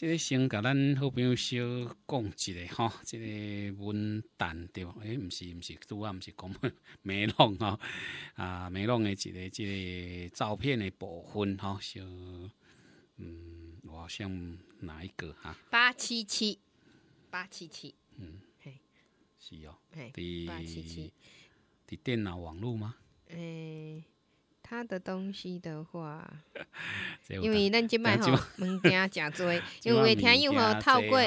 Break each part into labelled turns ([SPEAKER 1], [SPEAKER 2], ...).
[SPEAKER 1] 这个先甲咱好朋友小讲一下吼，这个文旦对，诶，不是不是，主要不是讲美容吼，啊，美容的一个这个照片的部分吼，小嗯，我像哪一个哈？八七七，八七七，嗯，嘿，是哦，嘿，八七七，是电脑网络吗？诶。他的东西的话，因为咱即摆吼物件诚多，因为听友吼透过，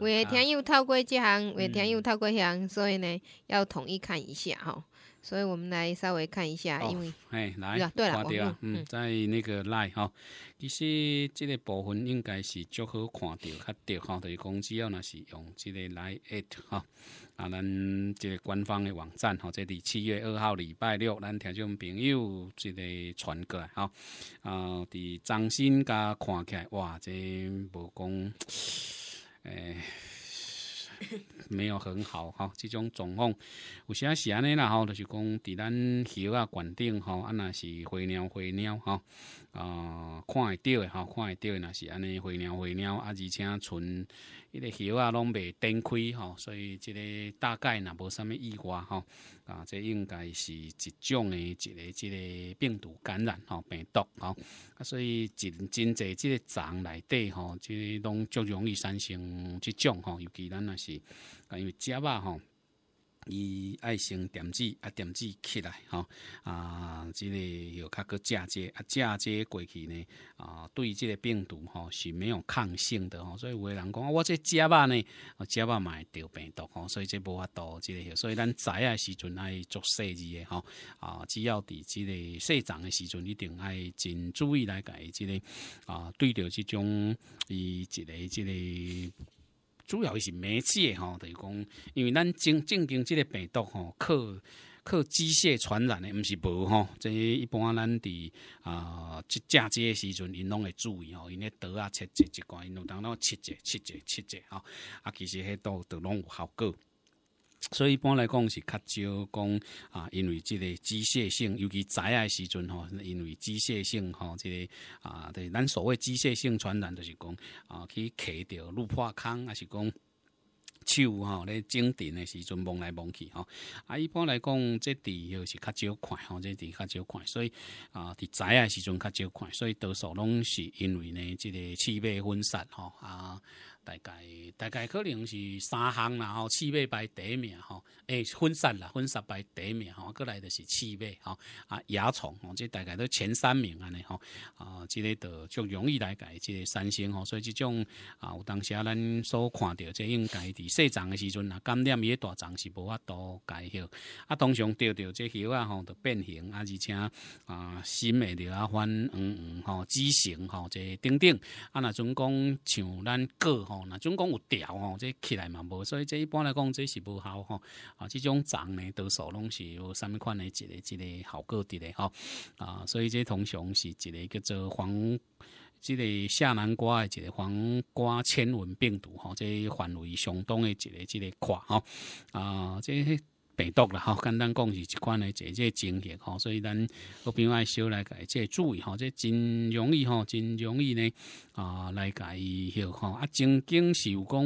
[SPEAKER 1] 为听友透过即项，为听友透过项，所以呢，要统一看一下吼。所以我们来稍微看一下，因为哎，来，对了，看到嗯，在那个来 i n 哈，其实这个部分应该是最好看到，看对哈，就是公司要那是用这个来 i n t 哈，啊，咱这个官方的网站哈，这里七月二号礼拜六，咱听种朋友这个传过来哈，啊，伫掌新加看起来，哇，这无讲诶。没有很好哈，这种状况，有时啊是安尼啦吼，就是讲伫咱树啊、园顶吼，啊那是飞鸟、飞鸟吼。啊，看会到的吼，看会到的那是安尼，灰鸟、灰鸟啊，而且剩迄个叶啊拢袂顶开吼，所以即个大概若无啥物意外吼啊，这应该是一种的，一个、一个病毒感染吼，病毒吼啊，所以真真侪即个种内底吼，即个拢足容易产生即种吼，尤其咱若是啊，因为食肉吼。伊爱先点击啊，点击起来吼啊！这个有较个嫁接啊，嫁接过去呢啊，对即个病毒吼是没有抗性的吼。所以有的人讲啊，我这食肉呢，食肉嘛会得病毒吼，所以这无法度，这个所以咱栽啊时阵爱做细致的吼，啊，只要伫即个细长的时阵一定爱真注意来改这个啊，对着即种伊一个这个。主要伊是媒介吼，等于讲，因为咱正正经即个病毒吼，靠靠机械传染的，毋是无吼。即一般咱伫啊即嫁接的时阵，因拢会注意吼，因迄刀啊切切一关，因有当当切切切切吼。啊，其实迄都都拢有效果。所以一般来讲是较少讲啊，因为即个机械性，尤其灾害时阵吼，因为机械性吼，即个啊，对，咱所谓机械性传染就是讲啊，去骑着路破空，还是讲，手吼咧整电的时阵摸来摸去吼，啊，一般来讲，这地又是较少看吼，这地较少看，所以啊，伫灾害时阵较少看，所以多数拢是因为呢，即个气味分散吼啊。大概大概可能是三项啦吼，赤尾排第一名吼，诶，分散啦，分散排第一名吼，过来就是赤尾吼，啊，蚜虫吼，这大概都前三名安尼吼，啊，即个就就容易大概即三星吼，所以即种啊，有当时啊，咱所看到即应该伫细长的时阵啊，感染伊大长是无法度解药，啊，通常钓钓即啊吼，就变形，啊，而且啊，新的了啊翻黄黄吼，畸形吼，即等等，啊，那种讲像咱果。哦，那总讲有条哦，这起来嘛无，所以这一般来讲这是无效吼。啊，这种虫呢多数拢是有什么款的一个一个效果伫咧吼。啊，所以这通常是一个叫做黄，这个夏南瓜的这个黄瓜纤维病毒吼，这范围相当的一个一个大哈。啊，这。病毒啦，吼，简单讲是一款咧，即个症吼，所以咱我边爱少来改，即注意吼，即真容易吼，真容易呢，啊，来家伊迄吼，啊，曾经是有讲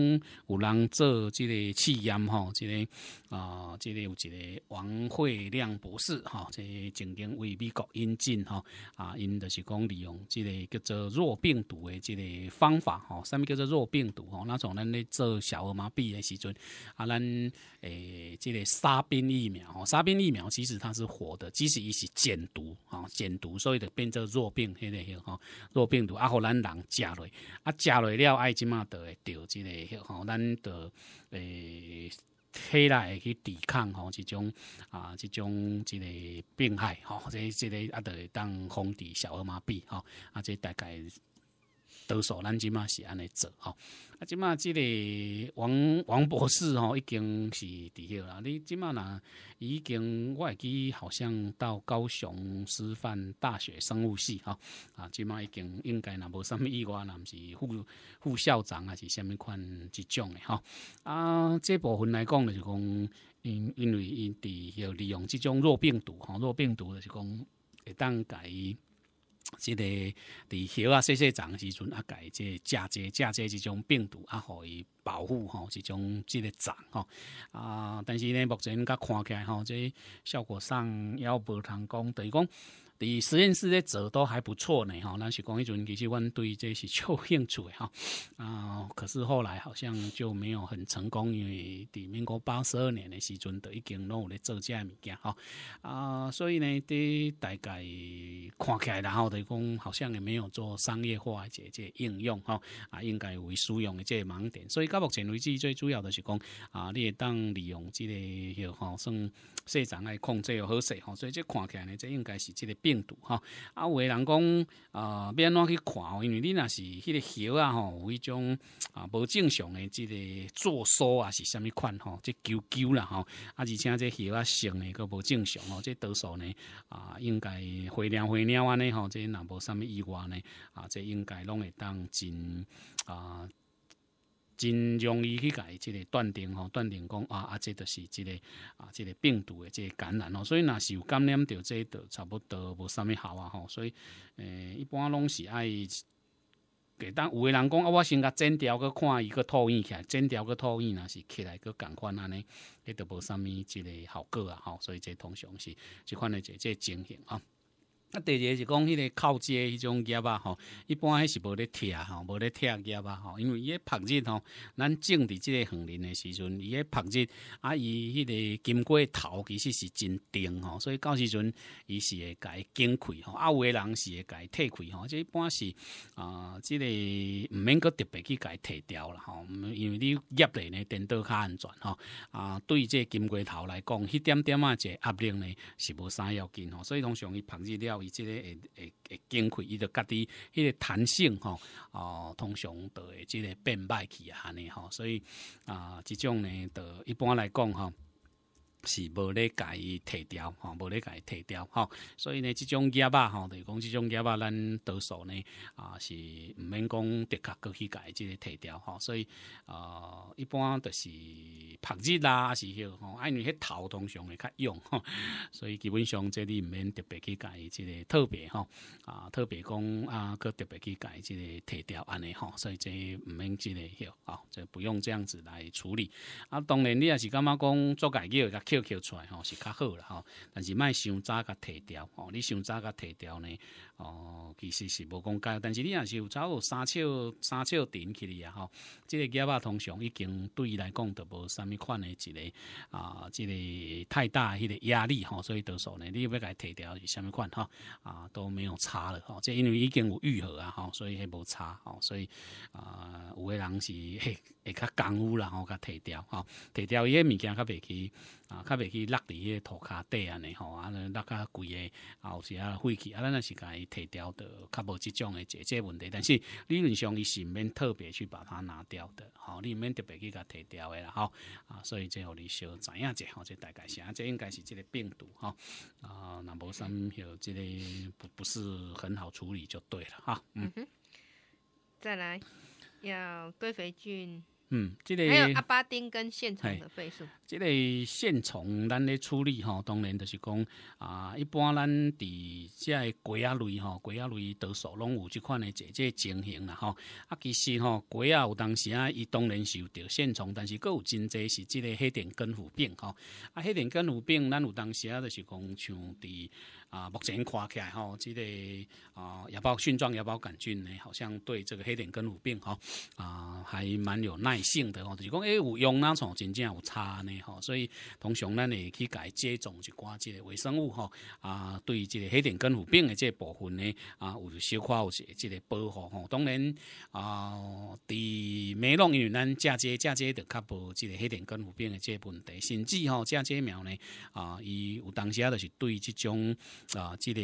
[SPEAKER 1] 有人做即个试验吼，即个。啊，这里有一个王惠亮博士，哈，这曾经为美国引进，哈，啊，因着是讲利用这个叫做弱病毒的这个方法，哈，什么叫做弱病毒？哦，那从咱咧做小儿麻痹的时阵，啊，咱诶，这个沙宾疫苗，哦，沙宾疫苗其实它是活的，即使伊是减毒，哦，减毒，所以就变做弱病迄个迄，哈，弱病毒，啊，互咱人食落啊，食了了爱金都会着这个迄，吼，咱的诶。体内去抵抗吼，这种啊，这种一个病害吼，这这个著会当防治小儿麻痹吼，啊，这大概。多数咱即马是安尼做吼，啊即马即个王王博士吼已经是伫迄啦，你即马若已经我会记好像到高雄师范大学生物系吼，啊即马已经应该若无啥物意外，若毋是副副校长还是啥物款即种的吼。啊这部分来讲就是讲因因为因伫要利用即种弱病毒吼，弱病毒就是讲会当旦伊。这个伫叶啊、细细长诶时阵，啊，改即嫁接、嫁接即种病毒啊，互伊保护吼，即种即个长吼啊。但是呢，目前甲看起来吼，这效果上又无通讲，等于讲。伫实验室咧做都还不错呢，吼，那是讲迄阵其实阮对这是有兴趣的，哈，啊，可是后来好像就没有很成功，因为伫民国八十二年的时候都已经拢有咧做这物件，吼，啊，所以呢，伫大概看起来，然后就讲好像也没有做商业化这这应用，哈，啊，应该为使用的这盲点，所以到目前为止最主要的是讲，啊，你会当利用这个，吼，算细长来控制又好势，吼，所以这看起来呢，这应该是这个。病毒哈，啊，有的人讲，呃，变怎去看哦？因为你若是迄个喉啊吼，有一种啊无正常的即个作数啊是虾么款吼，即啾啾啦吼，啊而且这喉啊声呢都无正常哦，这多数呢啊应该肺炎肺炎啊呢吼，这若无虾么意外呢啊，这应该拢会当真啊。真容易去改，即个断定吼，断定讲啊啊，即都是即个啊，即个病毒的即个感染吼。所以若是有感染到这，都差不多无啥物效啊吼，所以呃，一般拢是爱给当有个人讲啊，我先甲剪掉个看伊个吐影起来，剪掉个吐影若是起来个共款安尼，迄都无啥物即个效果啊吼，所以这通常是即款的即即情形啊。啊，第二个是讲迄个靠接迄种叶啊，吼，一般还是无咧拆吼，无咧拆叶啊，吼，因为伊咧曝日吼，咱种伫即个园林的时阵，伊咧曝日啊，伊迄个金龟头其实是真重吼，所以到时阵伊是会改剪开吼，啊，有诶人是会改退开吼，即一般是啊，即个毋免阁特别去改剃掉了吼，因为你叶咧呢，电多较安全吼，啊，对即个金龟头来讲，迄点点啊，一个压力呢，是无啥要紧吼，所以通常伊曝日了。伊即个会会会惊开，伊就家己迄个弹性吼，哦，通常都会即个变去啊安尼吼，所以啊，即种呢，就一般来讲吼。是无咧甲伊提掉吼，无咧甲伊提掉吼，所以呢，即种叶啊吼，就是讲即种叶啊，咱多数呢啊是毋免讲的确过去甲伊即个提掉吼，所以呃，一般就是曝日啦，是迄吼，因为迄头通常会较痒，所以基本上这里毋免特别去甲伊即个特别吼，啊，特别讲啊，去特别去甲伊即个提掉安尼吼，所以即毋免即个吼，啊，就不用这样子来处理。啊，当然你也是感觉讲做解较。揪出来吼是较好啦吼，但是卖伤早甲提掉吼，你伤早甲提掉呢哦，其实是无讲家，但是你若是有早三笑三笑顶起嚟啊吼，这个结巴通常已经对伊来讲都无啥物款的一个啊，之个太大迄个压力吼，所以到时候呢，你要要甲提掉是啥物款吼，啊都没有差了吼，这因为已经有愈合啊吼，所以迄无差哦，所以啊有个人是会会较刚武啦，我甲提掉吼，提掉伊个物件较袂去啊。啊，较袂去落伫迄个涂骹底安尼吼，啊，落较贵啊，有时啊废气，啊，咱若是甲伊提掉的，较无即种诶这些问题。但是理论上，伊是毋免特别去把它拿掉的，吼，你毋免特别去甲提掉诶啦，吼。啊，所以最互你小知影者，吼，即大概是，这应该是这个病毒，吼。啊，那无什许，这个不不是很好处理就对了，哈。嗯哼。再来，要堆肥菌。嗯，这个还有阿巴丁跟线虫的倍数。这个线虫咱咧处理吼，当然就是讲啊，一般咱伫即个鸡鸭类吼，鸡鸭类多数拢有即款的这这情形啦吼。啊，其实吼，鸡啊有当时啊，伊当然是有着线虫，但是佫有真侪是即个黑点根腐病吼。啊，黑点根腐病咱有当时啊，就是讲像伫。啊，目前看起来吼，这个啊，芽孢菌状芽孢杆菌呢，好像对这个黑点根腐病吼啊，还蛮有耐性的吼，就是讲诶，有用哪场真正有差呢吼，所以通常咱会去改接种一寡这个微生物吼啊，对这个黑点根腐病的这部分呢啊，有小夸有些这个保护吼，当然啊，伫美容因为咱嫁接嫁接得较无这个黑点根腐病的这问题，甚至吼嫁接苗呢啊，伊有当时啊，就是对这种。啊，即个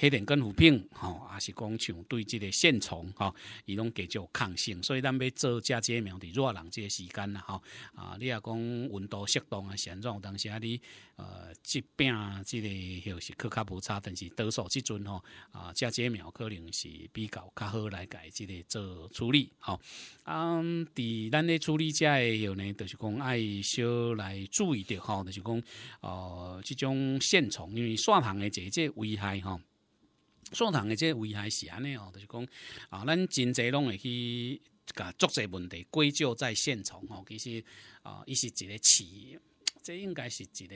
[SPEAKER 1] 黑点跟腐病吼，也是讲像对即个线虫吼，伊拢比有抗性，所以咱要做嫁接苗伫热人即个时间啦吼。啊，你若讲温度适当啊，现状当时啊你。呃，疾病即个又是佫较无差，但是多数即阵吼，啊，加几苗可能是比较较好来改即个做处理，吼。嗯，伫咱的处理遮的后呢，就是讲爱小来注意着，吼，就是讲，哦，即种线虫，因为线虫的这个危害，吼，线糖的即个危害是安尼哦，就是讲，啊，咱真侪拢会去甲作侪问题归咎在线虫，吼，其实，啊，伊是一个饲。这应该是一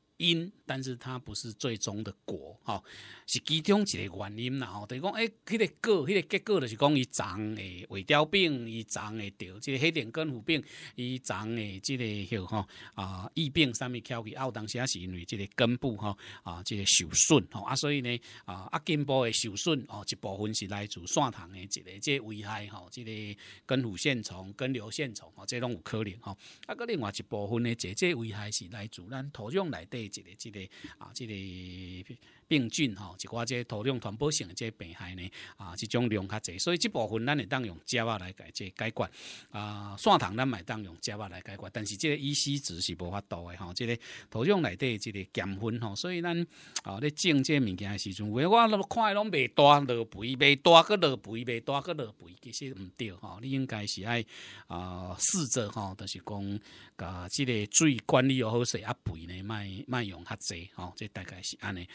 [SPEAKER 1] 个。因，但是它不是最终的果，哈，是其中一个原因啦，吼。等于讲，哎，迄个果，迄个结果就是讲，伊长诶萎凋病，伊长诶掉，即个黑点根腐病，伊长诶，即个吼，哈啊疫病，啥物起，啊，有当时些是因为即个根部，吼，啊，即个受损，吼啊，所以呢，啊啊根部诶受损，哦，一部分是来自线虫诶，即个即危害，吼，即个根腐线虫、根瘤线虫，哦，即拢有可能，吼。啊，个另外一部分诶，即即危害是来自咱土壤内底。这里，这里，啊，这里。病菌吼，一寡这土壤传播性嘅这病害呢，啊，这种量较侪，所以这部分咱会当用椒啊来解这解决。啊，蒜糖咱买当用椒啊来解决，但是即个依稀值是无法度嘅吼，即个土壤内底即个盐分吼，所以咱哦，咧种即个物件嘅时阵，我我看拢袂大落肥，袂大个落肥，袂大个落肥，其实毋对吼，你应该是爱啊试着吼，就是讲甲即个水管理又好势，阿肥呢卖卖用较侪吼，这大概是安尼，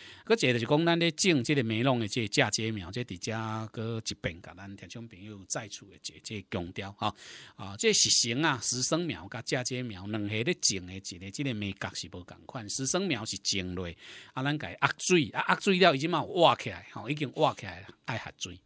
[SPEAKER 1] 即就是讲，咱咧种即个梅弄的即嫁接苗，即底遮佮一边，甲咱听众朋友在树的即即强调，吼啊，即实生啊，实生苗甲嫁接苗，两下咧种的即个即个美角是无共款。实生苗是种类，啊，咱家压水啊，压水了已经嘛挖起来，吼，已经挖起来了，爱下水。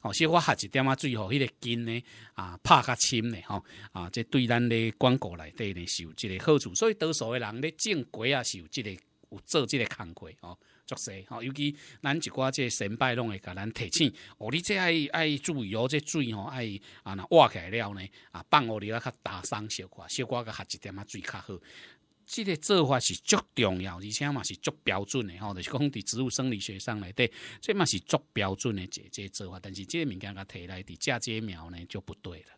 [SPEAKER 1] 哦，所以我下一点仔水，吼，迄个根呢啊，拍较深的，吼啊，即对咱的广告内底咧是有即个好处。所以多数的人咧种果啊，是有即个。有做即个工序哦，作势哦，尤其咱一寡即个选拜拢会甲咱提醒哦，你这爱爱注意哦，这水哦爱啊若挖起来了呢啊，放芋啊，较打伤小寡，小寡个下一点啊水较好。这个做法是足重要，而且嘛是足标准的吼，就是讲伫植物生理学上来对，这嘛是足标准的这这做法。但是这物件甲提来的嫁接苗呢就不对了。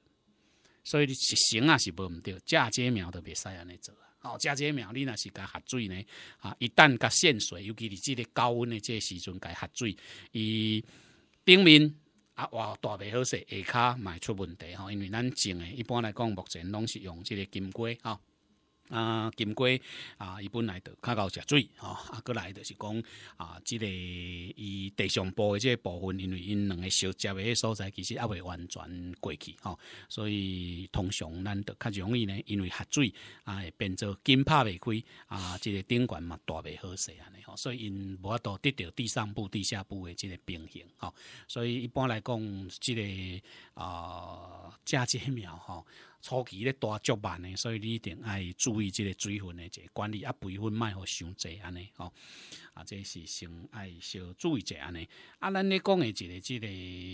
[SPEAKER 1] 所以你实行啊是无毋对，嫁接苗都袂使安尼做啊。哦，嫁接苗你若是甲下水呢，啊，一旦甲渗水，尤其是即个高温的即个时阵甲下水，伊顶面啊哇大袂好势，下骹嘛会出问题吼。因为咱种的，一般来讲目前拢是用即个金瓜吼。啊，经过啊，伊本来就较贤食水吼，啊，过来就是讲啊，即个伊地上部的个部分，因为因两个小接的所在，其实也未完全过去哦，所以通常咱就较容易呢，因为吸水啊，会变做金拍袂开啊，即个顶管嘛大袂好势安尼吼，所以因无法度得到地上部、地下部的即个平衡哦，所以一般来讲，即个啊嫁接苗吼。初期咧大足慢呢，所以你一定爱注意即个水分诶即管理啊，培分莫互伤侪安尼吼，啊，即是先爱小注意者安尼。啊，咱咧讲诶一个即个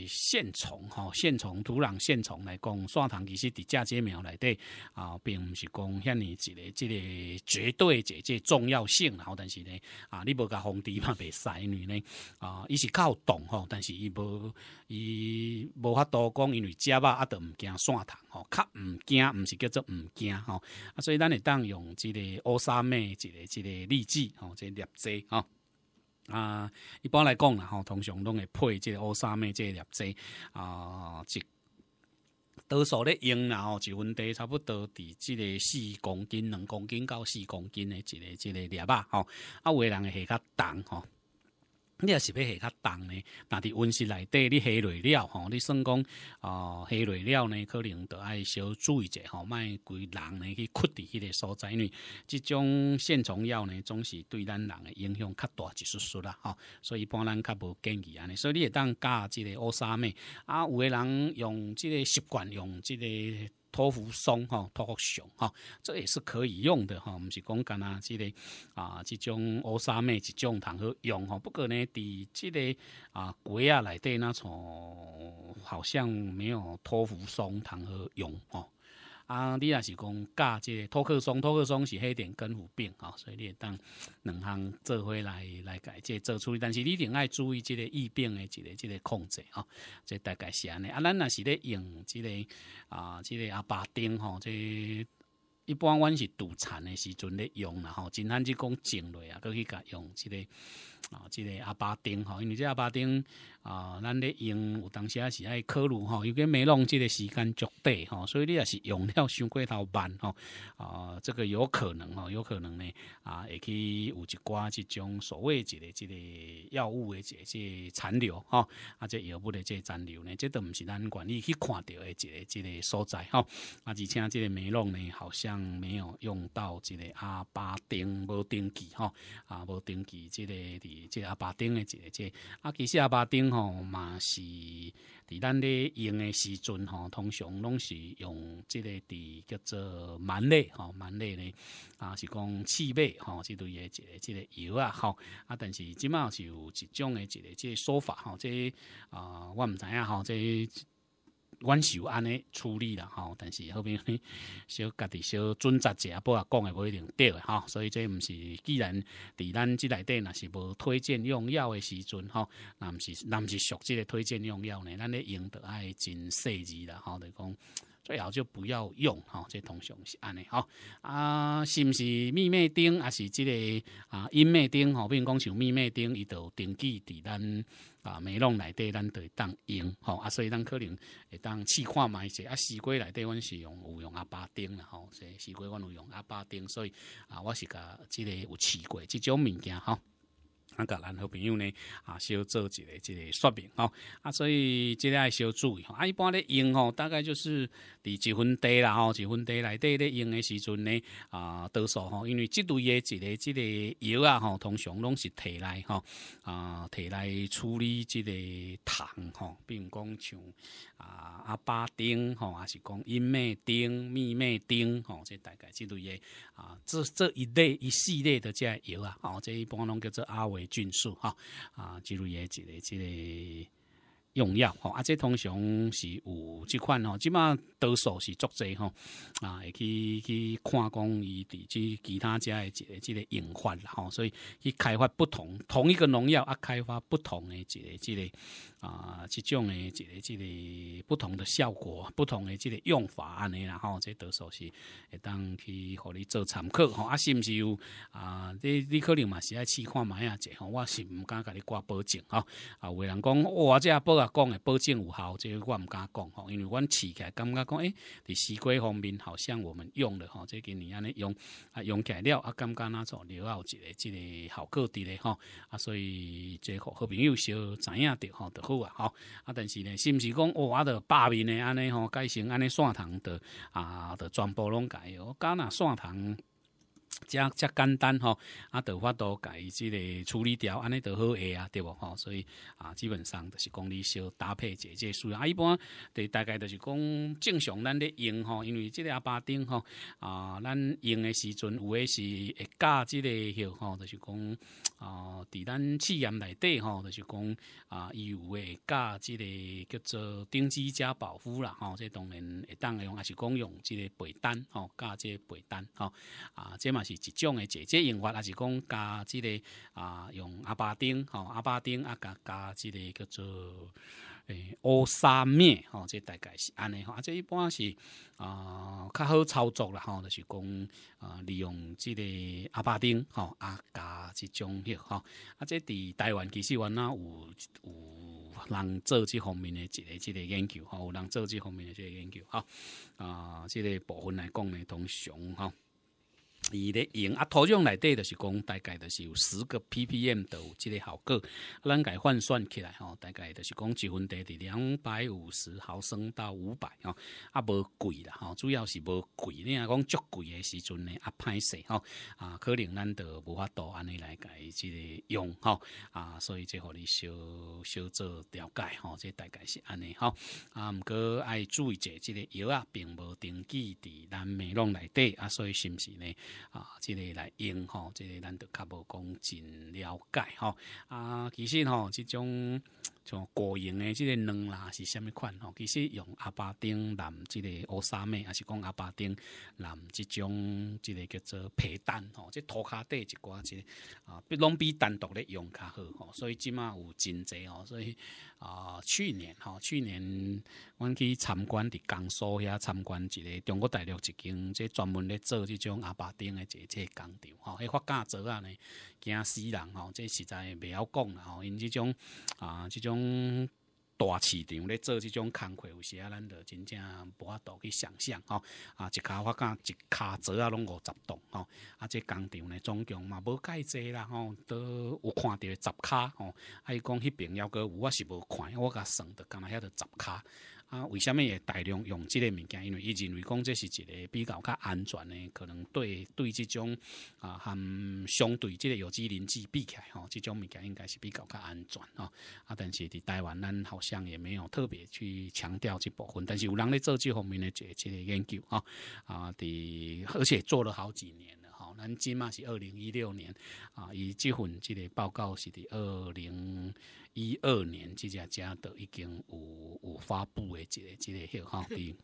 [SPEAKER 1] 线虫吼，线虫土壤线虫来讲，线虫其实伫嫁接苗内底啊，并毋是讲遐尼一个即个绝对者即重要性，然后但是咧啊，你无甲防治嘛袂使，因咧啊，伊是较有动吼，但是伊无伊无法多讲，因为只肉啊，都唔惊线虫吼，较唔。惊，毋是叫做毋惊吼，啊，所以咱会当用即个乌沙妹，即个即个例子吼，即个例子吼。啊，一般来讲啦吼，通常拢会配即个乌沙妹，即个例子啊，即多数咧用然后就问题差不多，伫即个四公斤、两公斤到四公斤的即个即个粒吧吼，啊，有的人会较重吼。你也是要下较重咧，那伫温室内底你下落了吼，你算讲哦，下落了呢，可能着爱小注意者，吼，莫规人咧去困伫迄个所在呢。即种线虫药呢，总是对咱人诶影响较大，一丝丝啦，吼，所以一般人较无建议安尼，所以你会当加即个乌沙妹啊，有诶人用即个习惯用即个。托福松哈，托福熊哈，这也是可以用的哈，唔是讲干啊这类啊，这种乌沙妹、这种糖好用哈，不过呢，在这类啊国啊来的那种，好像没有托福松糖好用哦。啊，你若是讲教这个托克松，托克松是黑点根腐病啊，所以你会当两项做回来来改，即做处理。但是你定爱注意这个疫病的这个这个控制啊，即大概是安尼啊，咱若是咧用这个啊，这个阿巴丁吼，即一般阮是堵产的时阵咧用啦吼，真汉即讲种类啊，都去甲用即个。啊，这个阿巴丁吼，因为即个阿巴丁啊，咱咧用有当时也是爱科鲁吼，又跟美容即个时间足短吼，所以你也是用了伤过头慢吼，啊，这个有可能吼，有可能呢，啊，会去有一寡即种所谓一个一个药物的即个残留吼，啊，这药物的这残留呢，这都毋是咱管理去看到的一个即个所在吼，啊，而且这个美容呢，好像没有用到这个阿巴丁无登记吼，啊，无登记这个即阿巴丁的一个，即啊，其实阿巴丁吼，嘛是伫咱咧用的时阵吼，通常拢是用即个，伫叫做蛮类吼，蛮类咧啊，是讲刺味吼，即类也一个即个油啊吼，啊，但是今是有一种的一个即个说法吼，即啊，我毋知影吼，即。阮是有安尼处理啦吼，但是后边 小家己小准则者也，不也讲的不一定对的吼，所以这毋是，既然在咱这内底若是无推荐用药的时阵吼，那毋是那毋是属即个推荐用药呢？咱咧用的爱真细致啦吼，就讲最好就不要用吼，这通常是安尼吼啊，是毋是密咪丁还是这个啊阴咪丁？好，比如讲像密咪丁，伊就登记在咱。啊，梅容内底咱都会当用吼，啊，所以咱可能会当试看卖者。啊，西瓜内底阮是用有用阿巴丁啦吼，所以西瓜阮有用阿巴丁，所以啊，我是甲即个有试过即种物件吼。啊，甲咱好朋友呢，啊，小要做一个、一个说明哦，啊，所以即个要小注意吼，啊，一般咧用哦，大概就是伫一分地啦，哦，一分地内底咧用诶时阵呢，啊，多数吼，因为即类诶一个即个药啊，吼，通常拢是摕来吼，啊，摕来处理即个虫吼，比如讲像啊阿巴丁吼，还是讲阴咩丁、密咩丁吼，即大概即类诶啊，这这一类一系列的个药啊，哦，即一般拢叫做阿维。俊素，哈啊，进入也绩的这类。用药吼，啊，这通常是有即款吼，即码得手是足济吼，啊，会去去看讲伊伫即其他家诶一个即个用法啦吼，所以去开发不同同一个农药啊，开发不同诶一个即个啊，即种诶一个即个不同的效果，不同的即个用法安尼啦吼，这得手是会当去互你做参考吼，啊，是毋是有啊？你你可能嘛是爱试看买啊者吼，我是毋敢甲你挂保证吼，啊，有人讲哇，这啊，伯。我讲诶，保证有效，即个我毋敢讲吼，因为我试起来感觉讲，诶伫西瓜方面好像我们用了吼，即今年安尼用啊用起来了啊，感觉哪撮留后一个即个效果伫咧吼，啊，所以即个好朋友小知影着吼，就好啊，吼啊，但是咧，是不是讲哦，我的八面咧安尼吼，改成安尼线糖的啊，的全部拢改哦，敢那线糖。遮遮简单吼，啊，豆法度家己即个处理掉，安尼豆好个啊，对无吼？所以啊，基本上都是讲你小搭配即个需要，啊，一般对大概都是讲正常，咱咧用吼，因为即个阿巴丁吼啊，咱用诶时阵有诶是会加即、个药吼，就是讲。哦，伫咱试验内底吼，就是讲啊，伊有诶加即个叫做丁基加保护啦，吼，即当然会当用，也是讲用即个背单吼，加即个背单吼，啊，即嘛是一种诶，即即用法也是讲加即个啊，用阿巴丁吼，阿巴丁啊加加即个叫做。诶，乌沙面，吼，这大概是安尼吼，啊，这一般是啊，较好操作啦，吼，就是讲啊，利用即个阿巴丁，吼，阿加即种迄吼，啊，这伫台湾其实原来有有人做即方面的一个、一个研究，吼，有人做即方面的一个研究，吼，啊，这个部分来讲呢，通常，吼。伊咧用啊，土壤内底就是讲大概就是有十个 ppm 有即个效果，咱家换算起来吼，大概就是讲一份伫两百五十毫升到五百吼，啊无贵啦吼，主要是无贵，你啊讲足贵诶时阵呢啊歹势吼，啊可能咱就无法度安尼来解即个用吼，啊所以就互你小小做了解吼，即大概是安尼吼，啊毋过爱注意者即个药啊，并无登记伫咱美浪内底啊，所以是不是呢？啊，即个来用吼，即个咱都较无讲真了解吼。啊，其实吼即种。像果型的即个卵啦，是什么款吼？其实用阿巴丁卵，即个乌沙妹，还是讲阿巴丁卵，即种即个叫做皮蛋吼，即涂骹底一寡个啊，不拢比单独咧用较好吼。所以今麦有真侪哦。所以啊，去年吼，去年阮去参观伫江苏遐参观一个中国大陆一间，即专门咧做即种阿巴丁的这个工厂吼，迄发价做啊呢，惊死人吼！即实在袂晓讲啦吼，因即种啊，即种。种大市场咧做这种工课，有时啊，咱就真正无法度去想象吼。啊，一卡我讲一卡折啊，拢五十栋吼。啊，这工厂呢，总共嘛无介济啦吼，都有看到十卡吼。啊，伊讲迄边犹阁有，我是无看，我甲算得，干那遐都十卡。啊，为什么也大量用这个物件？因为伊认为讲这是一个比较较安全的，可能对对这种啊含相对这个有机磷剂起来吼，这种物件应该是比较较安全哦。啊，但是伫台湾咱好像也没有特别去强调这部分，但是有人咧做这方面的这这个研究啊啊，的而且做了好几年。南京嘛是二零一六年啊，伊这份这个报告是伫二零一二年这家家都已经有有发布的即个即个迄号伫。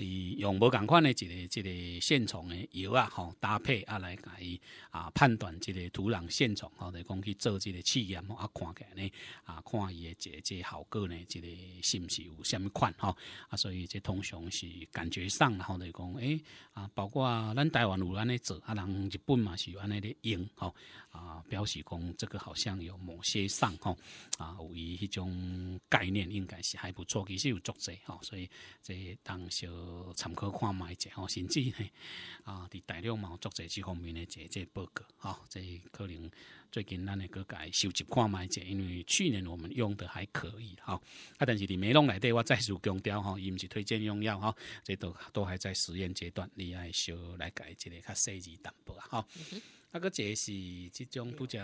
[SPEAKER 1] 用无同款的一个、一个现虫的药啊，吼搭配啊来甲伊啊判断这个土壤现虫，吼，来讲去做这个试验啊，看起来呢啊，看伊的这这效果呢，这个是不是有什么款吼啊，所以这通常是感觉上然后来讲，诶啊，包括咱台湾有安尼做啊，人日本嘛是有安尼咧用吼啊，表示讲这个好像有某些上吼啊，有伊迄种概念应该是还不错，其实有足者吼，所以这当小。呃，参考看卖者吼，甚至呢，啊，伫大量毛作者这方面的这这报告哈，这可能最近咱的各界收集看卖者，因为去年我们用的还可以哈，啊，但是伫美容内底，我再次强调哈，伊毋是推荐用药哈，这都都还在实验阶段，你爱小来改，这个较细致淡薄啊哈。啊，哼。那个这是这种不叫。